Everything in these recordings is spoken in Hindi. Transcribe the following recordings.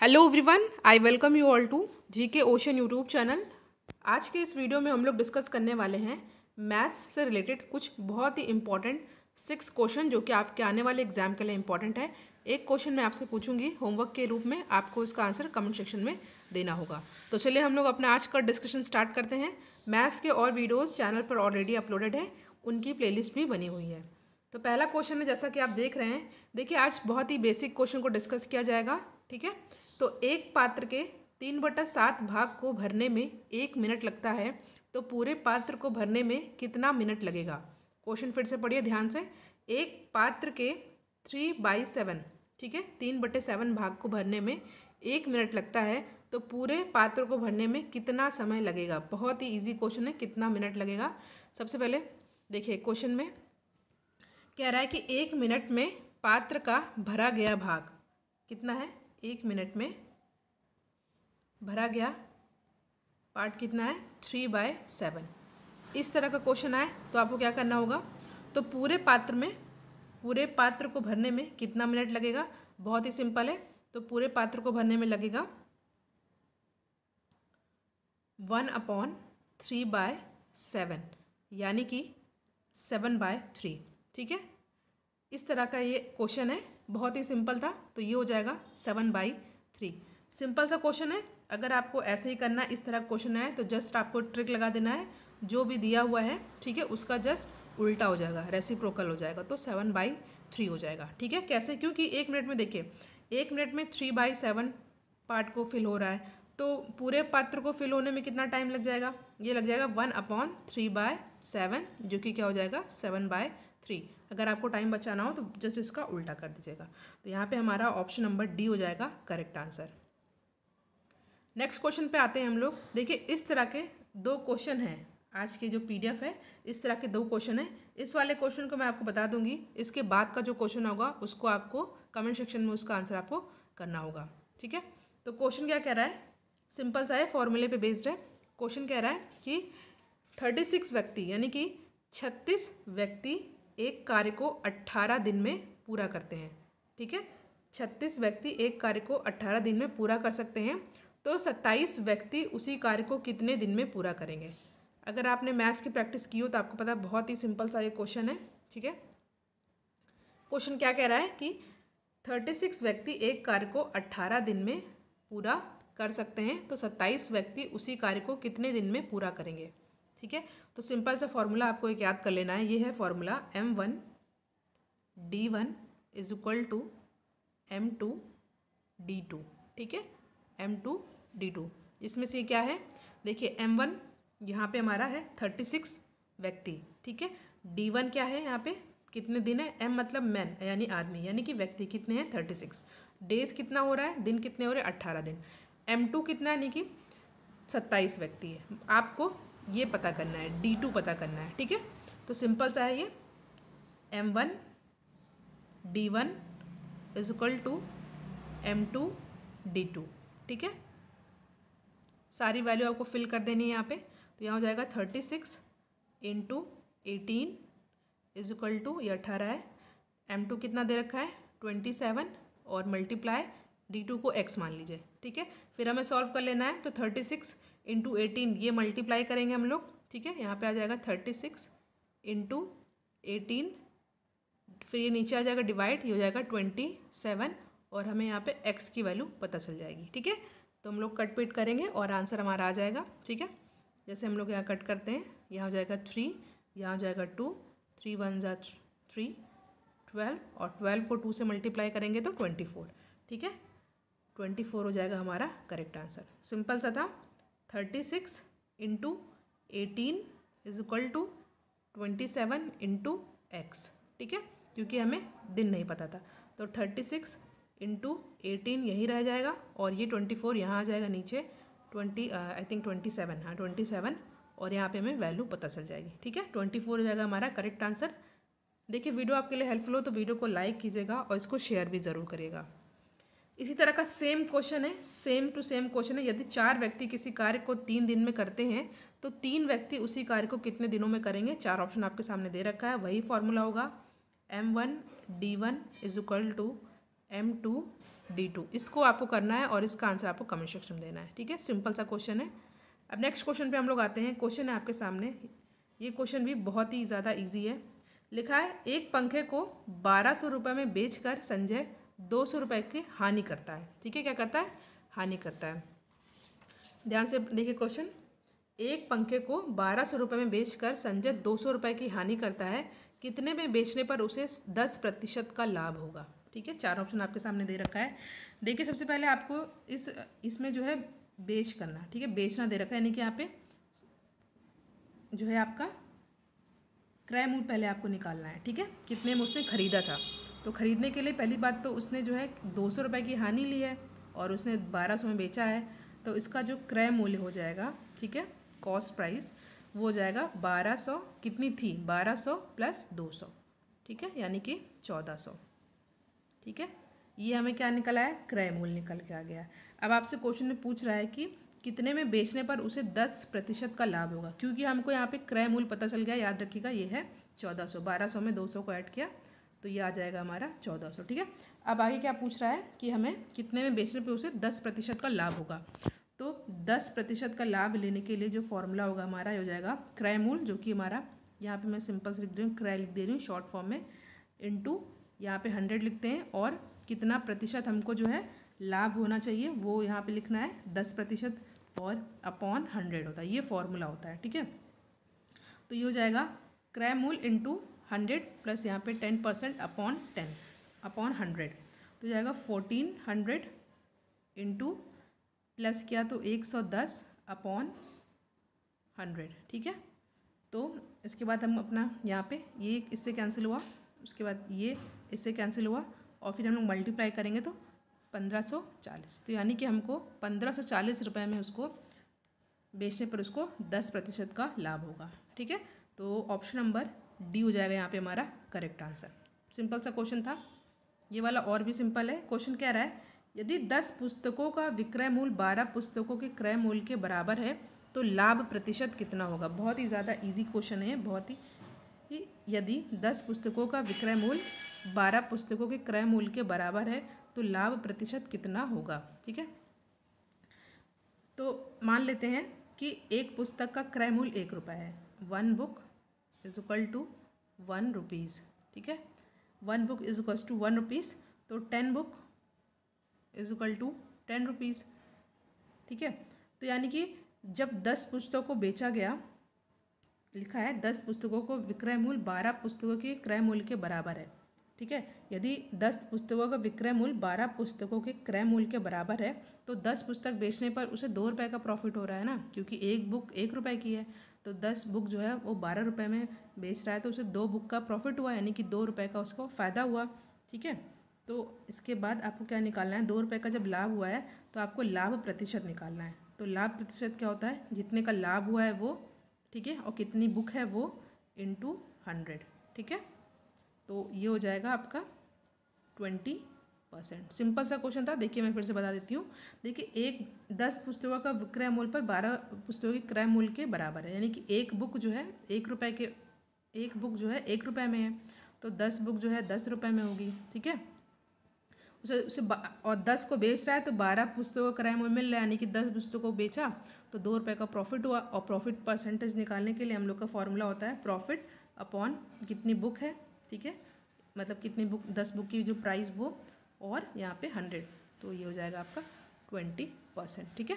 hello everyone I welcome you all to G K ocean YouTube channel आज के इस वीडियो में हम लोग डिस्कस करने वाले हैं मैथ्स से रिलेटेड कुछ बहुत ही इंपॉर्टेंट सिक्स क्वेश्चन जो कि आपके आने वाले एग्जाम के लिए इंपॉर्टेंट है एक क्वेश्चन मैं आपसे पूछूंगी होमवर्क के रूप में आपको इसका आंसर कमेंट सेक्शन में देना होगा तो चलिए हम लोग अपना आज का डिस्कशन स्टार्ट करते हैं मैथ्स के और वीडियोज़ चैनल पर ऑलरेडी अपलोडेड है उनकी प्लेलिस्ट भी बनी हुई है तो पहला क्वेश्चन है जैसा कि आप देख रहे हैं देखिए आज बहुत ही बेसिक क्वेश्चन को डिस्कस किया जाएगा ठीक है तो एक पात्र के तीन बटा सात भाग को भरने में एक मिनट लगता है तो पूरे पात्र को भरने में कितना मिनट लगेगा क्वेश्चन फिर से पढ़िए ध्यान से एक पात्र के थ्री बाई सेवन ठीक है तीन बटे सेवन भाग को भरने में एक मिनट लगता है तो पूरे पात्र को भरने में कितना समय लगेगा बहुत ही इजी क्वेश्चन है कितना मिनट लगेगा सबसे पहले देखिए क्वेश्चन में कह रहा है कि एक मिनट में पात्र का भरा गया भाग कितना है एक मिनट में भरा गया पार्ट कितना है थ्री बाय सेवन इस तरह का क्वेश्चन आए तो आपको क्या करना होगा तो पूरे पात्र में पूरे पात्र को भरने में कितना मिनट लगेगा बहुत ही सिंपल है तो पूरे पात्र को भरने में लगेगा one upon three by seven यानी कि सेवन बाय थ्री ठीक है इस तरह का ये क्वेश्चन है बहुत ही सिंपल था तो ये हो जाएगा सेवन बाई थ्री सिंपल सा क्वेश्चन है अगर आपको ऐसे ही करना इस तरह क्वेश्चन आए तो जस्ट आपको ट्रिक लगा देना है जो भी दिया हुआ है ठीक है उसका जस्ट उल्टा हो जाएगा रेसिप्रोकल हो जाएगा तो सेवन बाई थ्री हो जाएगा ठीक है कैसे क्योंकि एक मिनट में देखिए एक मिनट में थ्री बाई सेवन पार्ट को फिल हो रहा है तो पूरे पात्र को फिल होने में कितना टाइम लग जाएगा ये लग जाएगा one upon three by seven जो कि क्या हो जाएगा सेवन बाय थ्री अगर आपको टाइम बचाना हो तो जस्ट इसका उल्टा कर दीजिएगा तो यहाँ पे हमारा ऑप्शन नंबर डी हो जाएगा करेक्ट आंसर नेक्स्ट क्वेश्चन पे आते हैं हम लोग देखिए इस तरह के दो क्वेश्चन हैं आज के जो पीडीएफ है इस तरह के दो क्वेश्चन हैं इस वाले क्वेश्चन को मैं आपको बता दूंगी इसके बाद का जो क्वेश्चन होगा उसको आपको कमेंट सेक्शन में उसका आंसर आपको करना होगा ठीक है तो क्वेश्चन क्या कह रहा है सिंपल सा है फॉर्मूले पे बेस्ड है क्वेश्चन कह रहा है कि थर्टी सिक्स व्यक्ति यानी कि छत्तीस व्यक्ति एक कार्य को अट्ठारह दिन में पूरा करते हैं ठीक है छत्तीस व्यक्ति एक कार्य को अट्ठारह दिन में पूरा कर सकते हैं तो सत्ताईस व्यक्ति उसी कार्य को कितने दिन में पूरा करेंगे अगर आपने मैथ्स की प्रैक्टिस की हो तो आपको पता है बहुत ही सिंपल सा ये क्वेश्चन है ठीक है क्वेश्चन क्या कह रहा है कि थर्टी सिक्स व्यक्ति एक कार्य को अट्ठारह दिन में पूरा कर सकते हैं तो सत्ताईस व्यक्ति उसी कार्य को कितने दिन में पूरा करेंगे ठीक है तो सिंपल सा फॉर्मूला आपको एक याद कर लेना है ये है formula M one D one is equal to M two D two ठीक है एम टू डी टू इसमें से क्या है देखिए एम वन यहाँ पे हमारा है थर्टी सिक्स व्यक्ति ठीक है डी वन क्या है यहाँ पे कितने दिन है एम मतलब मैन यानी आदमी यानी कि व्यक्ति कितने हैं थर्टी सिक्स डेज कितना हो रहा है दिन कितने हो रहे हैं अट्ठारह दिन एम टू कितना यानी कि सत्ताईस व्यक्ति है आपको ये पता करना है डी टू पता करना है ठीक है तो सिंपल सा है ये M one D one is equal to M two D two ठीक है सारी वैल्यू आपको फिल कर देनी है यहाँ पे तो यहाँ हो जाएगा thirty six into eighteen is equal to ये अठारह है एम टू कितना दे रखा है ट्वेंटी सेवन और मल्टीप्लाई डी टू को एक्स मान लीजिए ठीक है फिर हमें सॉल्व कर लेना है तो थर्टी सिक्स इंटू एटीन ये मल्टीप्लाई करेंगे हम लोग ठीक है यहाँ पे आ जाएगा थर्टी सिक्स इंटू एटीन फिर ये नीचे आ जाएगा डिवाइड ये हो जाएगा ट्वेंटी सेवन और हमें यहाँ पे एक्स की वैल्यू पता चल जाएगी ठीक है तो हम लोग कट पिट करेंगे और आंसर हमारा आ जाएगा ठीक है जैसे हम लोग यहाँ कट करते हैं यहाँ हो जाएगा थ्री यहाँ हो जाएगा टू थ्री वन ज़ा थ्री ट्वेल्व और ट्वेल्व को टू से मल्टीप्लाई करेंगे तो ट्वेंटी फोर ठीक है ट्वेंटी फोर हो जाएगा हमारा करेक्ट आंसर सिंपल सा था thirty six into eighteen is equal to twenty seven into X ठीक है क्योंकि हमें दिन नहीं पता था तो थर्टी सिक्स इंटू एटीन यही रह जाएगा और ये ट्वेंटी फोर यहाँ आ जाएगा नीचे twenty I think twenty seven हाँ ट्वेंटी सेवन और यहाँ पे हमें वैल्यू पता चल जाएगी ठीक है ट्वेंटी फोर हो जाएगा हमारा करेक्ट आंसर देखिए वीडियो आपके लिए हेल्पफुल हो तो वीडियो को लाइक कीजिएगा और इसको शेयर भी ज़रूर करिएगा इसी तरह का सेम क्वेश्चन है सेम टू सेम क्वेश्चन है यदि चार व्यक्ति किसी कार्य को तीन दिन में करते हैं तो तीन व्यक्ति उसी कार्य को कितने दिनों में करेंगे चार ऑप्शन आपके सामने दे रखा है वही फॉर्मूला होगा M one D one is equal to M two D two इसको आपको करना है और इसका आंसर आपको कमेंट सेक्शन में देना है ठीक है सिंपल सा क्वेश्चन है अब नेक्स्ट क्वेश्चन पे हम लोग आते हैं क्वेश्चन है आपके सामने ये क्वेश्चन भी बहुत ही ज़्यादा ईजी है लिखा है एक पंखे को बारह सौ रुपये में कर संजय दो सौ रुपये की हानि करता है ठीक है क्या करता है हानि करता है ध्यान से देखिए क्वेश्चन एक पंखे को बारह सौ रुपये में बेचकर संजय दो सौ रुपये की हानि करता है कितने में बेचने पर उसे दस प्रतिशत का लाभ होगा ठीक है चार ऑप्शन आपके सामने दे रखा है देखिए सबसे पहले आपको इस इसमें जो है बेच करना ठीक है बेचना दे रखा है यानी कि यहाँ पे जो है आपका क्रय मूल पहले आपको निकालना है ठीक है कितने में उसने खरीदा था तो ख़रीदने के लिए पहली बात तो उसने जो है दो सौ रुपये की हानि ली है और उसने बारह सौ में बेचा है तो इसका जो क्रय मूल्य हो जाएगा ठीक है कॉस्ट प्राइस वो हो जाएगा बारह सौ कितनी थी बारह सौ प्लस दो सौ ठीक है यानी कि चौदह सौ ठीक है ये हमें क्या निकला है क्रय मूल्य निकल के आ गया अब आपसे क्वेश्चन में पूछ रहा है कि कितने में बेचने पर उसे दस प्रतिशत का लाभ होगा क्योंकि हमको यहाँ पे क्रय मूल्य पता चल गया याद रखिएगा ये है चौदह सौ बारह सौ में दो सौ को ऐड किया तो ये आ जाएगा हमारा चौदह सौ ठीक है अब आगे क्या पूछ रहा है कि हमें कितने में बेचने पे उसे दस प्रतिशत का लाभ होगा तो दस प्रतिशत का लाभ लेने के लिए जो फॉर्मूला होगा हमारा ये हो जाएगा क्रय मूल जो कि हमारा यहाँ पे मैं सिंपल से लिख दे रही हूँ क्रय लिख दे रही हूँ शॉर्ट फॉर्म में इंटू यहाँ पर हंड्रेड लिखते हैं और कितना प्रतिशत हमको जो है लाभ होना चाहिए वो यहाँ पर लिखना है दस प्रतिशत और अपॉन हंड्रेड होता है ये फॉर्मूला होता है ठीक है तो ये हो जाएगा क्रय मूल इंटू हंड्रेड प्लस यहाँ पे ten percent upon ten upon hundred तो जाएगा फोर्टीन हंड्रेड इंटू प्लस किया तो एक सौ दस अपॉन हंड्रेड ठीक है तो इसके बाद हम अपना यहाँ पे ये इससे कैंसिल हुआ उसके बाद ये इससे कैंसिल हुआ और फिर हम लोग मल्टीप्लाई करेंगे तो पंद्रह सौ चालीस तो यानी कि हमको पंद्रह सौ चालीस रुपये में उसको बेचने पर उसको दस प्रतिशत का लाभ होगा ठीक है तो ऑप्शन नंबर डी हो जाएगा यहाँ पे हमारा करेक्ट आंसर सिंपल सा क्वेश्चन था ये वाला और भी सिंपल है क्वेश्चन क्या रहा है यदि दस पुस्तकों का विक्रय मूल्य बारह पुस्तकों के क्रय मूल्य के बराबर है तो लाभ प्रतिशत कितना होगा बहुत ही ज़्यादा ईजी क्वेश्चन है बहुत ही यदि दस पुस्तकों का विक्रय मूल बारह पुस्तकों के क्रय मूल्य के बराबर है तो लाभ प्रतिशत कितना होगा ठीक है तो मान लेते हैं कि एक पुस्तक का क्रय मूल्य एक रुपये है one book is equal to one rupees ठीक है one book is equal to one rupees तो ten book is equal to ten rupees ठीक है तो यानी कि जब दस पुस्तकों को बेचा गया लिखा है दस पुस्तकों को विक्रय मूल्य बारह पुस्तकों के क्रय मूल्य के बराबर है ठीक है यदि दस पुस्तकों का विक्रय मूल्य बारह पुस्तकों के क्रय मूल्य के बराबर है तो दस पुस्तक बेचने पर उसे दो रुपये का प्रॉफिट हो रहा है ना क्योंकि एक बुक एक रुपये की है तो दस बुक जो है वो बारह रुपये में बेच रहा है तो उसे दो बुक का प्रॉफिट हुआ यानी कि दो रुपये का उसको फ़ायदा हुआ ठीक है तो इसके बाद आपको क्या निकालना है दो रुपये का जब लाभ हुआ है तो आपको लाभ प्रतिशत निकालना है तो लाभ प्रतिशत क्या होता है जितने का लाभ हुआ है वो ठीक है और कितनी बुक है वो इंटू हंड्रेड ठीक है तो ये हो जाएगा आपका ट्वेंटी परसेंट सिंपल सा क्वेश्चन था देखिए मैं फिर से बता देती हूँ देखिए एक दस पुस्तकों का विक्रय मूल्य पर बारह पुस्तकों के क्रय मूल्य के बराबर है यानी कि एक बुक जो है एक रुपये के एक बुक जो है एक रुपये में है तो दस बुक जो है दस रुपये में होगी ठीक है उसे उसे और दस को बेच रहा है तो बारह पुस्तकों का क्रय मूल्य मिल रहा है यानी कि दस पुस्तकों को बेचा तो दो रुपये का प्रॉफिट हुआ और प्रॉफिट परसेंटेज निकालने के लिए हम लोग का फॉर्मूला होता है प्रॉफिट अपॉन कितनी बुक है ठीक है मतलब कितनी बुक दस बुक की जो प्राइस वो और यहाँ पे हंड्रेड तो ये हो जाएगा आपका ट्वेंटी परसेंट ठीक है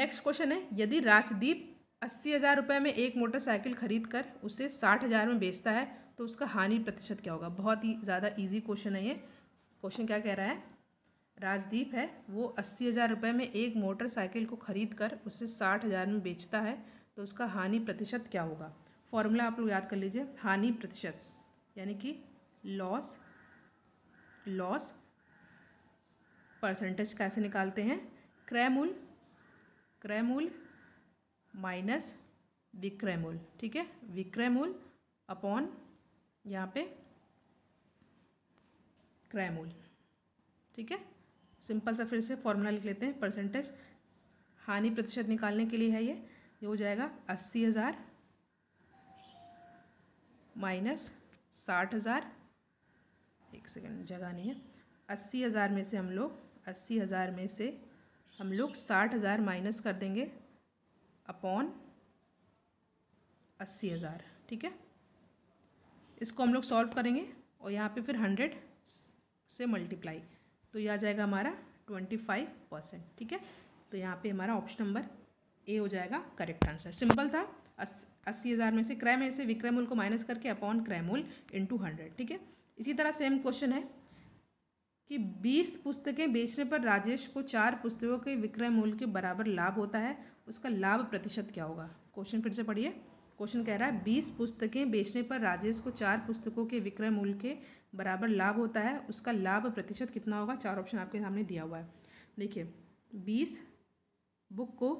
नेक्स्ट क्वेश्चन है यदि राजदीप अस्सी हज़ार रुपये में एक मोटरसाइकिल खरीद कर उसे साठ हज़ार में बेचता है तो उसका हानि प्रतिशत क्या होगा बहुत ही ज़्यादा ईजी क्वेश्चन है ये क्वेश्चन क्या कह रहा है राजदीप है वो अस्सी हज़ार रुपये में एक मोटरसाइकिल को ख़रीद कर उसे साठ हज़ार में बेचता है तो उसका हानि प्रतिशत क्या होगा फॉर्मूला आप लोग याद कर लीजिए हानि प्रतिशत यानी कि लॉस लॉस परसेंटेज कैसे निकालते हैं क्रैमूल क्रैमूल माइनस विक्रैमूल ठीक है विक्रैमूल अपॉन यहाँ पे क्रैमूल ठीक है सिंपल सा फिर से फॉर्मूला लिख लेते हैं परसेंटेज हानि प्रतिशत निकालने के लिए है ये ये हो जाएगा अस्सी हज़ार माइनस साठ हज़ार एक सेकंड जगह नहीं है अस्सी हज़ार में से हम लोग अस्सी हज़ार में से हम लोग साठ हज़ार माइनस कर देंगे अपॉन अस्सी हज़ार ठीक है इसको हम लोग सॉल्व करेंगे और यहाँ पे फिर हंड्रेड से मल्टीप्लाई तो यह आ जाएगा हमारा ट्वेंटी फाइव परसेंट ठीक है तो यहाँ पे हमारा ऑप्शन नंबर ए हो जाएगा करेक्ट आंसर सिंपल था अस्सी हज़ार में से क्रय में से विक्रय मूल को माइनस करके अपॉन क्रय मूल इंटू हंड्रेड ठीक है इसी तरह सेम क्वेश्चन है कि 20 पुस्तकें बेचने पर राजेश को चार पुस्तकों के विक्रय मूल्य के बराबर लाभ होता है उसका लाभ प्रतिशत क्या होगा क्वेश्चन फिर से पढ़िए क्वेश्चन कह रहा है बीस पुस्तकें बेचने पर राजेश को चार पुस्तकों के विक्रय मूल्य के बराबर लाभ होता है उसका लाभ प्रतिशत कितना होगा चार ऑप्शन आपके सामने दिया हुआ है देखिए बीस बुक को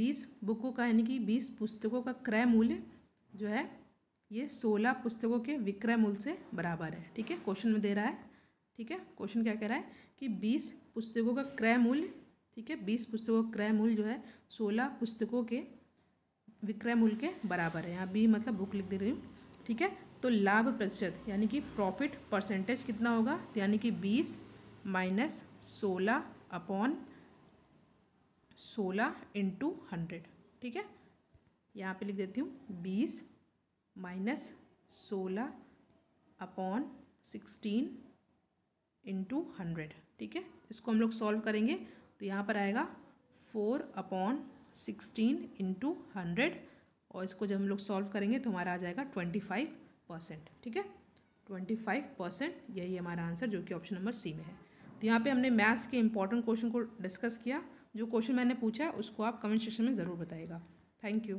बीस बुकों का यानी कि बीस पुस्तकों का क्रय मूल्य जो है ये सोलह पुस्तकों के विक्रय मूल्य से बराबर है ठीक है क्वेश्चन में दे रहा है ठीक है क्वेश्चन क्या कह रहा है कि बीस पुस्तकों का क्रय मूल्य ठीक है बीस पुस्तकों का क्रय मूल्य जो है सोलह पुस्तकों के विक्रय मूल्य के बराबर है यहाँ बी मतलब बुक लिख दे रही हूँ ठीक है तो लाभ प्रतिशत यानी कि प्रॉफिट परसेंटेज कितना होगा तो यानी कि बीस माइनस सोलह अपॉन सोलह इंटू हंड्रेड ठीक है यहाँ पे लिख देती हूँ बीस माइनस सोलह अपॉन सिक्सटीन इंटू हंड्रेड ठीक है इसको हम लोग सॉल्व करेंगे तो यहाँ पर आएगा four upon sixteen into hundred और इसको जब हम लोग सॉल्व करेंगे तो हमारा आ जाएगा ट्वेंटी फाइव परसेंट ठीक है ट्वेंटी फाइव परसेंट यही हमारा आंसर जो कि ऑप्शन नंबर सी में है तो यहाँ पे हमने मैथ्स के इंपॉर्टेंट क्वेश्चन को डिस्कस किया जो क्वेश्चन मैंने पूछा है उसको आप कमेंट सेक्शन में ज़रूर बताएगा थैंक यू